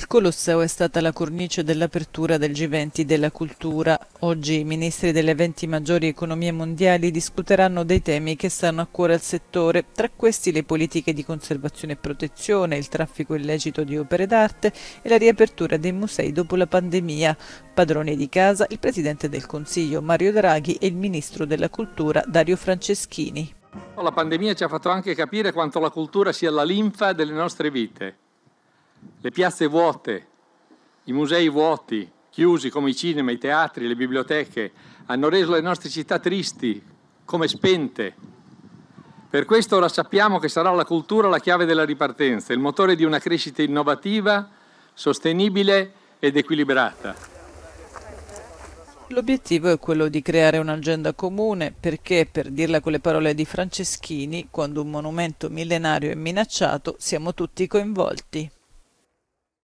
Il Colosseo è stata la cornice dell'apertura del G20 della cultura. Oggi i ministri delle 20 maggiori economie mondiali discuteranno dei temi che stanno a cuore al settore, tra questi le politiche di conservazione e protezione, il traffico illecito di opere d'arte e la riapertura dei musei dopo la pandemia. Padroni di casa, il presidente del Consiglio Mario Draghi e il ministro della cultura Dario Franceschini. La pandemia ci ha fatto anche capire quanto la cultura sia la linfa delle nostre vite le piazze vuote, i musei vuoti, chiusi come i cinema, i teatri, le biblioteche, hanno reso le nostre città tristi, come spente. Per questo ora sappiamo che sarà la cultura la chiave della ripartenza, il motore di una crescita innovativa, sostenibile ed equilibrata. L'obiettivo è quello di creare un'agenda comune perché, per dirla con le parole di Franceschini, quando un monumento millenario è minacciato siamo tutti coinvolti.